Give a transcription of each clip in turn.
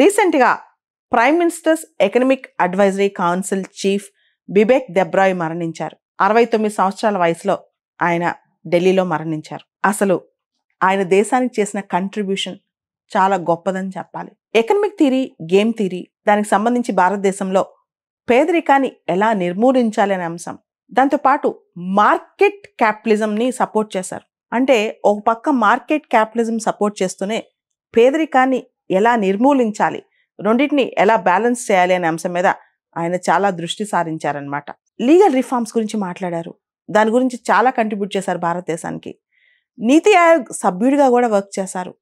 రీసెంట్గా prime minister's economic advisory council chief Bibek Debroy మరణించారు అరవై తొమ్మిది సంవత్సరాల వయసులో ఆయన ఢిల్లీలో మరణించారు అసలు ఆయన దేశానికి చేసిన కంట్రిబ్యూషన్ చాలా గొప్పదని చెప్పాలి ఎకనమిక్ థీరీ గేమ్ థీరీ దానికి సంబంధించి భారతదేశంలో పేదరికాన్ని ఎలా నిర్మూలించాలి అనే అంశం దాంతోపాటు మార్కెట్ క్యాపిటలిజంని సపోర్ట్ చేశారు అంటే ఒక పక్క మార్కెట్ క్యాపిటలిజం సపోర్ట్ చేస్తూనే పేదరికాన్ని ఎలా నిర్మూలించాలి రెండింటిని ఎలా బ్యాలెన్స్ చేయాలి అనే అంశం మీద ఆయన చాలా దృష్టి సారించారనమాట లీగల్ రిఫార్మ్స్ గురించి మాట్లాడారు దాని గురించి చాలా కంట్రిబ్యూట్ చేశారు భారతదేశానికి నీతి ఆయోగ్ సభ్యుడిగా కూడా వర్క్ చేశారు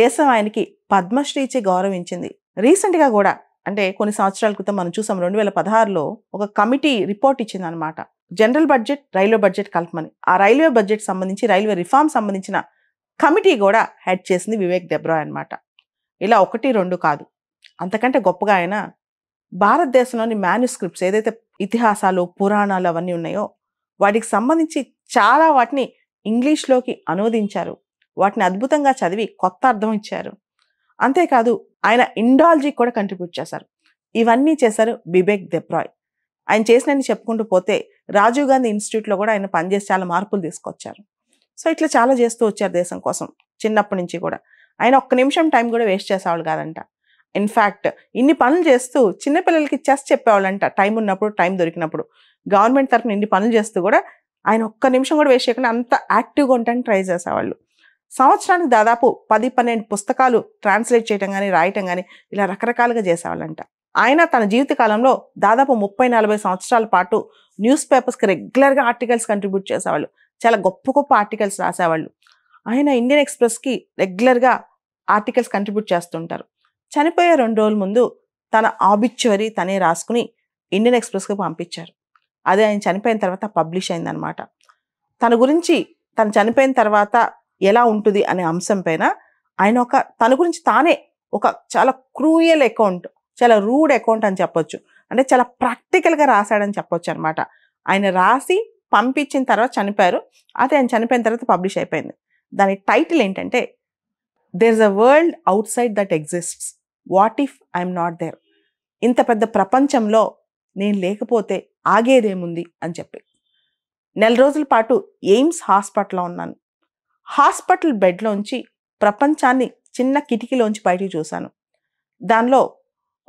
దేశం ఆయనకి పద్మశ్రీ ఇచ్చి గౌరవించింది రీసెంట్గా కూడా అంటే కొన్ని సంవత్సరాల క్రితం మనం చూసాం రెండు వేల పదహారులో ఒక కమిటీ రిపోర్ట్ ఇచ్చిందనమాట జనరల్ బడ్జెట్ రైల్వే బడ్జెట్ కలపమని ఆ రైల్వే బడ్జెట్ సంబంధించి రైల్వే రిఫార్మ్ సంబంధించిన కమిటీ కూడా హెడ్ చేసింది వివేక్ దెబ్రాయ్ అనమాట ఇలా ఒకటి రెండు కాదు అంతకంటే గొప్పగా ఆయన భారతదేశంలోని మ్యానుస్క్రిప్ట్స్ ఏదైతే ఇతిహాసాలు పురాణాలు అవన్నీ ఉన్నాయో వాటికి సంబంధించి చాలా వాటిని ఇంగ్లీష్లోకి అనువదించారు వాటిని అద్భుతంగా చదివి కొత్త అర్థం ఇచ్చారు అంతేకాదు ఆయన ఇండాలజీ కూడా కంట్రిబ్యూట్ చేశారు ఇవన్నీ చేశారు బిబేక్ దెబ్రాయ్ ఆయన చేసినని చెప్పుకుంటూ పోతే రాజీవ్ గాంధీ ఇన్స్టిట్యూట్లో కూడా ఆయన పనిచేసి చాలా మార్పులు తీసుకొచ్చారు సో ఇట్లా చాలా చేస్తూ వచ్చారు దేశం కోసం చిన్నప్పటి నుంచి కూడా ఆయన ఒక్క నిమిషం టైం కూడా వేస్ట్ చేసేవాళ్ళు కాదంట ఇన్ఫ్యాక్ట్ ఇన్ని పనులు చేస్తూ చిన్నపిల్లలకి చెస్ చెప్పేవాళ్ళంట టైం ఉన్నప్పుడు టైం దొరికినప్పుడు గవర్నమెంట్ తరఫున ఇన్ని పనులు చేస్తూ కూడా ఆయన ఒక్క నిమిషం కూడా వేస్ట్ చేయకుండా అంత యాక్టివ్గా ఉంటాను ట్రై చేసేవాళ్ళు సంవత్సరానికి దాదాపు పది పన్నెండు పుస్తకాలు ట్రాన్స్లేట్ చేయటం కానీ రాయటం కానీ ఇలా రకరకాలుగా చేసేవాళ్ళంట ఆయన తన జీవితకాలంలో దాదాపు ముప్పై నలభై సంవత్సరాల పాటు న్యూస్ పేపర్స్కి రెగ్యులర్గా ఆర్టికల్స్ కంట్రిబ్యూట్ చేసేవాళ్ళు చాలా గొప్ప గొప్ప ఆర్టికల్స్ రాసేవాళ్ళు ఆయన ఇండియన్ ఎక్స్ప్రెస్కి రెగ్యులర్గా ఆర్టికల్స్ కంట్రిబ్యూట్ చేస్తుంటారు చనిపోయే రెండు రోజుల ముందు తన ఆబిచ్యువరి తనే రాసుకుని ఇండియన్ ఎక్స్ప్రెస్కి పంపించారు అదే ఆయన చనిపోయిన తర్వాత పబ్లిష్ అయిందనమాట తన గురించి తను చనిపోయిన తర్వాత ఎలా ఉంటుంది అనే అంశం పైన ఆయన ఒక తన గురించి తానే ఒక చాలా క్రూయల్ అకౌంట్ చాలా రూడ్ అకౌంట్ అని చెప్పొచ్చు అంటే చాలా ప్రాక్టికల్గా రాశాడని చెప్పొచ్చు అనమాట ఆయన రాసి పంపించిన తర్వాత చనిపోయారు అయితే ఆయన చనిపోయిన తర్వాత పబ్లిష్ అయిపోయింది దాని టైటిల్ ఏంటంటే there a world outside that exists what if I'm not there ఇంత పెద్ద ప్రపంచంలో నేను లేకపోతే ఆగేదేముంది అని చెప్పి నెల రోజుల పాటు ఎయిమ్స్ హాస్పిటల్లో ఉన్నాను హాస్పిటల్ బెడ్లోంచి ప్రపంచాన్ని చిన్న కిటికీలోంచి బయటికి చూశాను దానిలో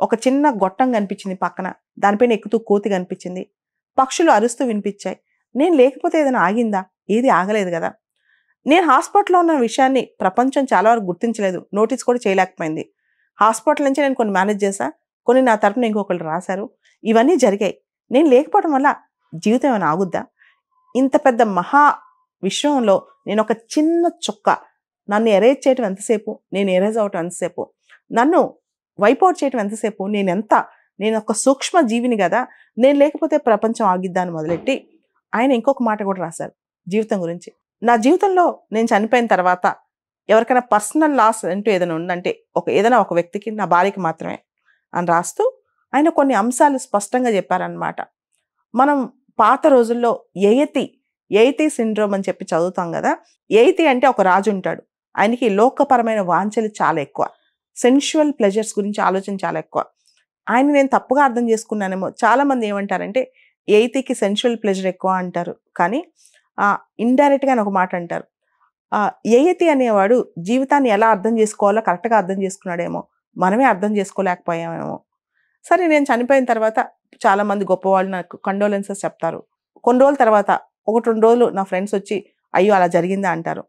ఒక చిన్న గొట్టం కనిపించింది పక్కన దానిపైన ఎక్కుతూ కోతి కనిపించింది పక్షులు అరుస్తూ వినిపించాయి నేను లేకపోతే ఏదైనా ఆగిందా ఏది ఆగలేదు కదా నేను హాస్పిటల్లో ఉన్న విషయాన్ని ప్రపంచం చాలా వరకు గుర్తించలేదు నోటీస్ కూడా చేయలేకపోయింది హాస్పిటల్ నుంచి నేను కొన్ని మేనేజ్ చేశా కొన్ని నా తరఫున ఇంకొకళ్ళు రాశారు ఇవన్నీ జరిగాయి నేను లేకపోవడం వల్ల జీవితం ఏమైనా ఆగుద్దా ఇంత పెద్ద మహా విశ్వంలో నేను ఒక చిన్న చుక్క నన్ను ఎరేజ్ చేయటం ఎంతసేపు నేను ఎరేజ్ అవటం ఎంతసేపు నన్ను వైపౌట్ చేయటం ఎంతసేపు నేను ఎంత నేను ఒక సూక్ష్మ జీవిని కదా నేను లేకపోతే ప్రపంచం ఆగిద్దా అని మొదలెట్టి ఆయన ఇంకొక మాట కూడా రాశారు జీవితం గురించి నా జీవితంలో నేను చనిపోయిన తర్వాత ఎవరికైనా పర్సనల్ లాస్ అంటూ ఏదైనా ఉందంటే ఒక ఏదైనా ఒక వ్యక్తికి నా భార్యకి మాత్రమే అని రాస్తూ ఆయన కొన్ని అంశాలు స్పష్టంగా చెప్పారనమాట మనం పాత రోజుల్లో ఎయతి ఎయితి సిండ్రోమ్ అని చెప్పి చదువుతాం కదా ఎయితి అంటే ఒక రాజు ఉంటాడు ఆయనకి లోకపరమైన వాంఛలు చాలా ఎక్కువ సెన్షువల్ ప్లెజర్స్ గురించి ఆలోచన చాలా ఎక్కువ ఆయన నేను తప్పుగా అర్థం చేసుకున్నానేమో చాలామంది ఏమంటారంటే ఎయితికి సెన్షువల్ ప్లెజర్ ఎక్కువ అంటారు కానీ ఇండైరెక్ట్గా అని ఒక మాట అంటారు ఏయతి అనేవాడు జీవితాన్ని ఎలా అర్థం చేసుకోవాలో కరెక్ట్గా అర్థం చేసుకున్నాడేమో మనమే అర్థం చేసుకోలేకపోయామేమో సరే నేను చనిపోయిన తర్వాత చాలామంది గొప్పవాళ్ళు నాకు కండోలెన్సెస్ చెప్తారు కొన్ని రోజుల తర్వాత ఒకటి రెండు రోజులు నా ఫ్రెండ్స్ వచ్చి అయ్యో అలా జరిగిందా అంటారు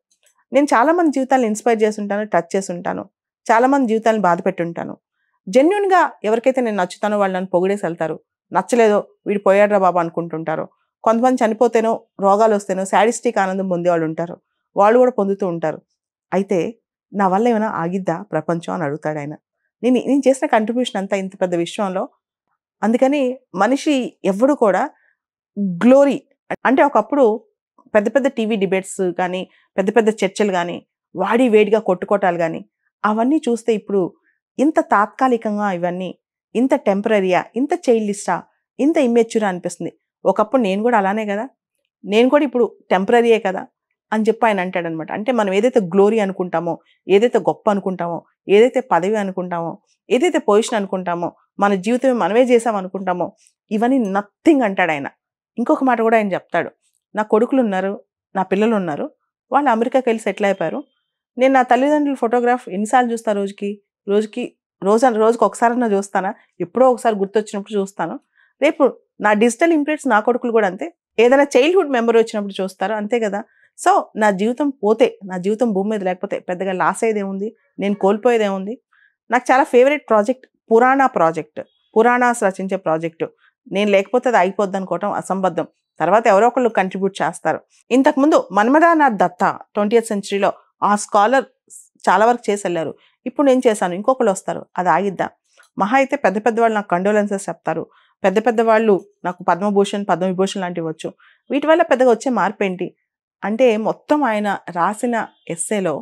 నేను చాలామంది జీవితాలను ఇన్స్పైర్ ఉంటాను టచ్ ఉంటాను చాలామంది జీవితాలను బాధ పెట్టుంటాను జెన్యున్గా ఎవరికైతే నేను నచ్చుతానో వాళ్ళు నన్ను పొగిడేసి వెళ్తారు నచ్చలేదో వీడు పోయాడ్రా బాబా అనుకుంటుంటారు కొంతమంది చనిపోతేనో రోగాలు వస్తేనో శాడిస్టిక్ ఆనందం పొందేవాళ్ళు ఉంటారు వాళ్ళు కూడా పొందుతూ ఉంటారు అయితే నా వల్ల ఏమైనా ఆగిద్దా ప్రపంచం అని అడుగుతాడు ఆయన నేను నేను చేసిన కంట్రిబ్యూషన్ అంతా ఇంత పెద్ద విషయంలో అందుకని మనిషి ఎవడు కూడా గ్లోరీ అంటే ఒకప్పుడు పెద్ద పెద్ద టీవీ డిబేట్స్ కానీ పెద్ద పెద్ద చర్చలు కానీ వాడి వేడిగా కొట్టుకోటాలు కానీ అవన్నీ చూస్తే ఇప్పుడు ఇంత తాత్కాలికంగా ఇవన్నీ ఇంత టెంపరీయా ఇంత చైల్డిస్టా ఇంత ఇమ్మెచ్యూరా అనిపిస్తుంది ఒకప్పుడు నేను కూడా అలానే కదా నేను కూడా ఇప్పుడు టెంపరీయే కదా అని చెప్పి ఆయన అంటాడనమాట అంటే మనం ఏదైతే గ్లోరీ అనుకుంటామో ఏదైతే గొప్ప అనుకుంటామో ఏదైతే పదవి అనుకుంటామో ఏదైతే పొజిషన్ అనుకుంటామో మన జీవితం మనమే చేసాం అనుకుంటామో ఇవన్నీ నథింగ్ అంటాడు ఆయన ఇంకొక మాట కూడా ఆయన చెప్తాడు నా కొడుకులు ఉన్నారు నా పిల్లలు ఉన్నారు వాళ్ళు అమెరికాకి వెళ్ళి సెటిల్ అయిపోయారు నేను నా తల్లిదండ్రుల ఫోటోగ్రాఫ్ ఎన్నిసార్లు చూస్తాను రోజుకి రోజుకి రోజు రోజుకి ఒకసారన్నా చూస్తానా ఎప్పుడో ఒకసారి గుర్తొచ్చినప్పుడు చూస్తాను రేపు నా డిజిటల్ ఇంప్రెంట్స్ నా కొడుకులు కూడా అంతే ఏదైనా చైల్డ్హుడ్ మెంబర్ వచ్చినప్పుడు చూస్తారు అంతే కదా సో నా జీవితం పోతే నా జీవితం భూమి మీద లేకపోతే పెద్దగా లాస్ ఏముంది నేను ఏముంది నాకు చాలా favourite project Purana project Puranas రచించే ప్రాజెక్టు నేను లేకపోతే అది అయిపోద్ది అనుకోవటం అసంబద్ధం తర్వాత ఎవరో ఒకళ్ళు కంట్రిబ్యూట్ చేస్తారు ఇంతకుముందు మన్మదానాథ్ దత్త ట్వంటీ సెంచరీలో ఆ స్కాలర్ చాలా వరకు చేసి వెళ్ళారు ఇప్పుడు నేను చేశాను ఇంకొకళ్ళు వస్తారు అది ఆగిద్దా మహా అయితే పెద్ద పెద్ద వాళ్ళు నాకు కండోలెన్సెస్ చెప్తారు పెద్ద పెద్ద వాళ్ళు నాకు పద్మభూషణ్ పద్మవిభూషణ్ లాంటివి వచ్చు వీటి వల్ల పెద్దగా వచ్చే మార్పు ఏంటి అంటే మొత్తం ఆయన రాసిన ఎస్సేలో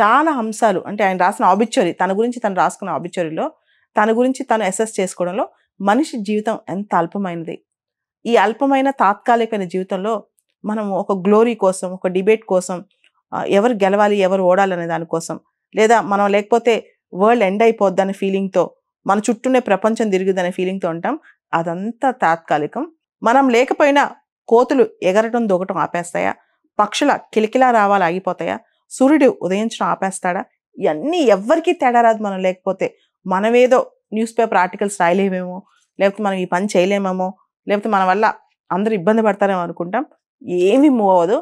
చాలా అంశాలు అంటే ఆయన రాసిన ఆబిచ్చరీ తన గురించి తను రాసుకున్న ఆబిచ్చరీలో తన గురించి తను ఎస్ఎస్ చేసుకోవడంలో మనిషి జీవితం ఎంత అల్పమైనది ఈ అల్పమైన తాత్కాలికమైన జీవితంలో మనం ఒక గ్లోరీ కోసం ఒక డిబేట్ కోసం ఎవరు గెలవాలి ఎవరు ఓడాలనే దానికోసం లేదా మనం లేకపోతే వరల్డ్ ఎండ్ అయిపోద్ది అనే ఫీలింగ్తో మన చుట్టూనే ప్రపంచం తిరుగుదనే ఫీలింగ్తో ఉంటాం అదంతా తాత్కాలికం మనం లేకపోయినా కోతులు ఎగరటం దొగటం ఆపేస్తాయా పక్షుల కిలికిలా రావాలి ఆగిపోతాయా సూర్యుడు ఉదయించడం ఆపేస్తాడా ఇవన్నీ ఎవ్వరికీ తేడా రాదు మనం లేకపోతే మనమేదో న్యూస్ పేపర్ ఆర్టికల్స్ రాయలేమేమో లేకపోతే మనం ఈ పని చేయలేమేమో లేకపోతే మన వల్ల అందరూ ఇబ్బంది పడతారేమో అనుకుంటాం ఏమీ మూవ్ అవ్వదు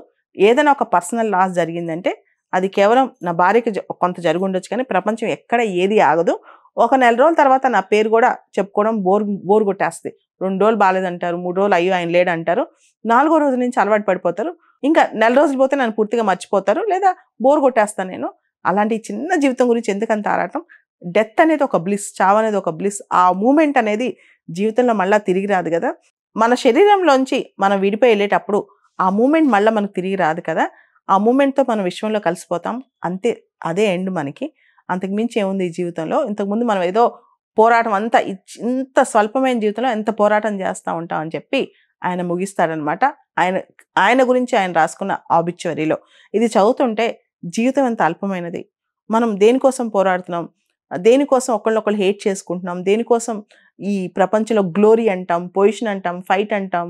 ఏదైనా ఒక పర్సనల్ లాస్ జరిగిందంటే అది కేవలం నా భార్యకి కొంత జరిగి ఉండొచ్చు కానీ ప్రపంచం ఎక్కడ ఏది ఆగదు ఒక నెల రోజుల తర్వాత నా పేరు కూడా చెప్పుకోవడం బోర్ బోర్ కొట్టేస్తుంది రెండు రోజులు బాగాలేదంటారు మూడు రోజులు అయ్యో ఆయన లేడంటారు నాలుగో రోజు నుంచి అలవాటు పడిపోతారు ఇంకా నెల రోజులు పోతే నన్ను పూర్తిగా మర్చిపోతారు లేదా బోర్ కొట్టేస్తాను నేను అలాంటి చిన్న జీవితం గురించి ఎందుకంత ఆరాటం డెత్ అనేది ఒక బ్లిస్ చావ్ అనేది ఒక బ్లిస్ ఆ మూమెంట్ అనేది జీవితంలో మళ్ళీ తిరిగి రాదు కదా మన శరీరంలోంచి మనం విడిపోయి వెళ్ళేటప్పుడు ఆ మూమెంట్ మళ్ళీ మనకు తిరిగి రాదు కదా ఆ మూమెంట్తో మనం విశ్వంలో కలిసిపోతాం అంతే అదే ఎండ్ మనకి అంతకుమించి ఏముంది ఈ జీవితంలో ఇంతకుముందు మనం ఏదో పోరాటం అంతా ఇంత స్వల్పమైన జీవితంలో ఎంత పోరాటం చేస్తూ ఉంటాం అని చెప్పి ఆయన ముగిస్తాడనమాట ఆయన ఆయన గురించి ఆయన రాసుకున్న ఆబిచ్యువరీలో ఇది చదువుతుంటే జీవితం ఎంత అల్పమైనది మనం దేనికోసం పోరాడుతున్నాం దేనికోసం ఒకళ్ళొకళ్ళు హేట్ చేసుకుంటున్నాం దేనికోసం ఈ ప్రపంచంలో గ్లోరీ అంటాం పొజిషన్ అంటాం ఫైట్ అంటాం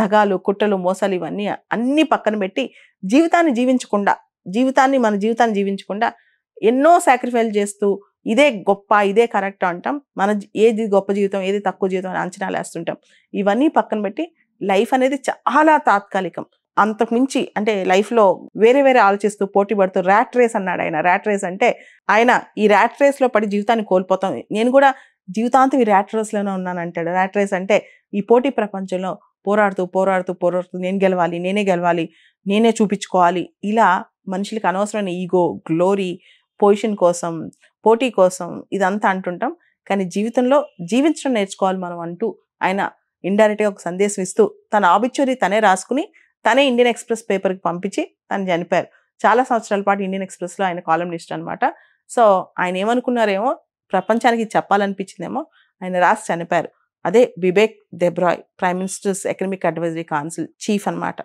దగాలు కుట్టలు మోసాలు ఇవన్నీ అన్నీ పక్కన పెట్టి జీవితాన్ని జీవించకుండా జీవితాన్ని మన జీవితాన్ని జీవించకుండా ఎన్నో సాక్రిఫైల్ చేస్తూ ఇదే గొప్ప ఇదే కరెక్ట్ అంటాం మన ఏది గొప్ప జీవితం ఏది తక్కువ జీవితం అని అంచనాలు వేస్తుంటాం ఇవన్నీ పక్కన పెట్టి లైఫ్ అనేది చాలా తాత్కాలికం అంతకుమించి అంటే లైఫ్లో వేరే వేరే ఆలోచిస్తూ పోటీ పడుతూ ర్యాట్ రేస్ అన్నాడు ఆయన ర్యాట్ రేస్ అంటే ఆయన ఈ ర్యాట్ రేస్లో పడి జీవితాన్ని కోల్పోతాం నేను కూడా జీవితాంతం ఈ ర్యాట్ రేస్లోనే ఉన్నాను అంటాడు ర్యాట్ రేస్ అంటే ఈ పోటీ ప్రపంచంలో పోరాడుతూ పోరాడుతూ పోరాడుతూ నేను గెలవాలి నేనే గెలవాలి నేనే చూపించుకోవాలి ఇలా మనుషులకు అనవసరమైన ఈగో గ్లోరీ పొజిషన్ కోసం పోటీ కోసం ఇదంతా అంటుంటాం కానీ జీవితంలో జీవించడం నేర్చుకోవాలి మనం అంటూ ఆయన ఇండైరెక్ట్గా ఒక సందేశం ఇస్తూ తన ఆబిచ్యూరీ తనే రాసుకుని తనే ఇండియన్ ఎక్స్ప్రెస్ పేపర్కి పంపించి తను చనిపోయారు చాలా సంవత్సరాల పాటు ఇండియన్ ఎక్స్ప్రెస్లో ఆయన కాలమ్నిస్ట్ అనమాట సో ఆయన ఏమనుకున్నారేమో ప్రపంచానికి చెప్పాలనిపించిందేమో ఆయన రాసి చనిపోయారు అదే Bibek Debroy prime minister's economic advisory council chief అనమాట